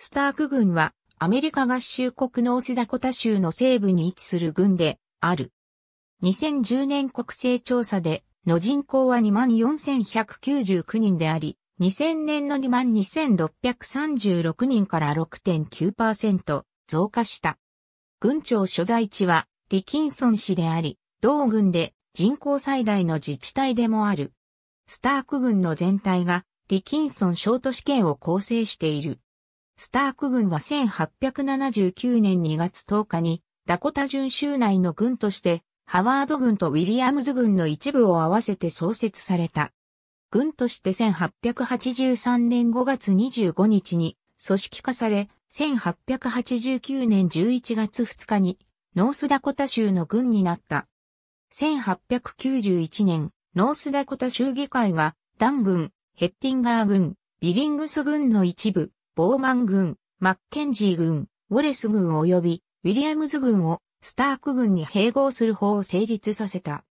スターク軍はアメリカ合衆国のオスダコタ州の西部に位置する軍である。2010年国勢調査での人口は24,199人であり、2000年の22,636人から6.9%増加した。軍庁所在地はディキンソン市であり、同軍で人口最大の自治体でもある。スターク軍の全体がディキンソン小都市圏を構成している。スターク軍は1879年2月10日に、ダコタ準州内の軍として、ハワード軍とウィリアムズ軍の一部を合わせて創設された。軍として1883年5月25日に組織化され、1889年11月2日にノースダコタ州の軍になった。1891年、ノースダコタ州議会が、ダン軍、ヘッティンガー軍、ビリングス軍の一部、ボーマン軍、マッケンジー軍、ウォレス軍及びウィリアムズ軍をスターク軍に併合する法を成立させた。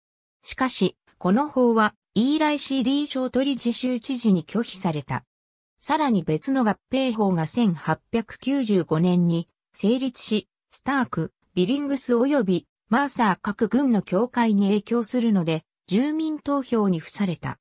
しかし、この法はイーライシー・リー・ショートリ自州知事に拒否された。さらに別の合併法が1895年に成立し、スターク、ビリングス及びマーサー各軍の境界に影響するので、住民投票に付された。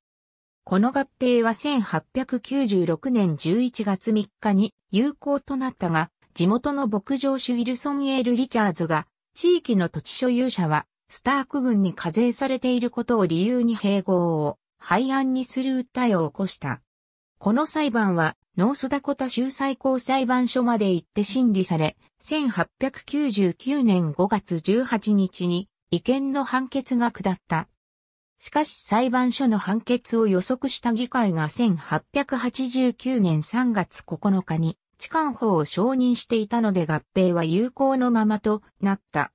この合併は1896年11月3日に有効となったが、地元の牧場主ウィルソン・エール・リチャーズが、地域の土地所有者は、スターク軍に課税されていることを理由に併合を廃案にする訴えを起こした。この裁判は、ノースダコタ州最高裁判所まで行って審理され、1899年5月18日に違憲の判決が下った。しかし裁判所の判決を予測した議会が1889年3月9日に痴漢法を承認していたので合併は有効のままとなった。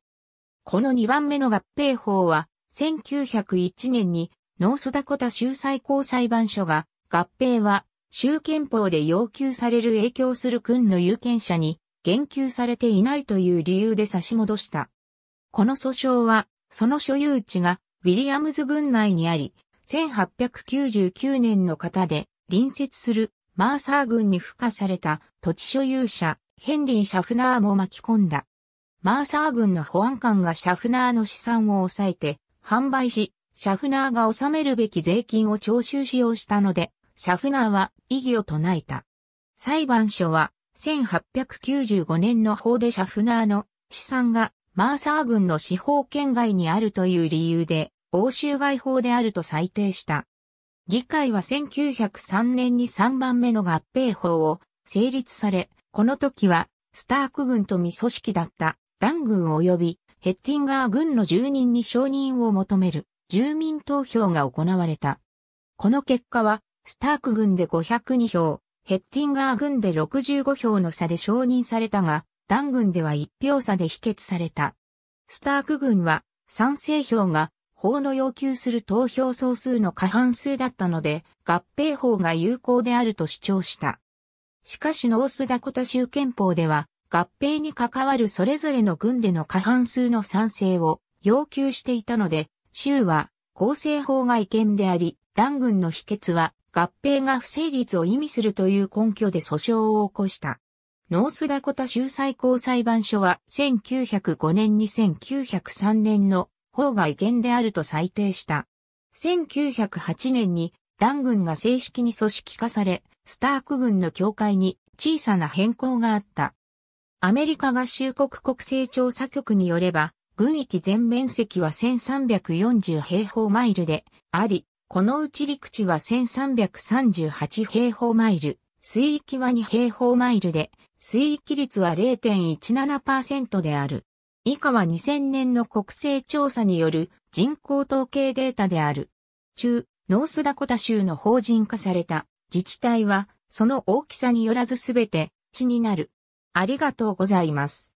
この2番目の合併法は1901年にノースダコタ州最高裁判所が合併は州憲法で要求される影響する君の有権者に言及されていないという理由で差し戻した。この訴訟はその所有地がウィリアムズ郡内にあり、1899年の方で隣接するマーサー郡に付加された土地所有者ヘンリー・シャフナーも巻き込んだ。マーサー軍の保安官がシャフナーの資産を抑えて販売し、シャフナーが納めるべき税金を徴収しようしたので、シャフナーは異議を唱えた。裁判所は1895年の法でシャフナーの資産がマーサー軍の司法圏外にあるという理由で、欧州外法であると裁定した。議会は1903年に3番目の合併法を成立され、この時は、スターク軍と未組織だったダン軍及びヘッティンガー軍の住人に承認を求める住民投票が行われた。この結果は、スターク軍で502票、ヘッティンガー軍で65票の差で承認されたが、ダン軍では一票差で否決された。スターク軍は賛成票が法の要求する投票総数の過半数だったので合併法が有効であると主張した。しかしノースダコタ州憲法では合併に関わるそれぞれの軍での過半数の賛成を要求していたので、州は構成法が違憲であり、ダン軍の否決は合併が不成立を意味するという根拠で訴訟を起こした。ノースダコタ州最高裁判所は1905年に1903年の法が違憲であると裁定した。1908年にダン軍が正式に組織化され、スターク軍の境界に小さな変更があった。アメリカ合衆国国勢調査局によれば、軍域全面積は1340平方マイルであり、このうち陸地は1338平方マイル。水域は2平方マイルで、水域率は0.17%である。以下は2000年の国勢調査による人口統計データである。中、ノースダコタ州の法人化された自治体は、その大きさによらずすべて、地になる。ありがとうございます。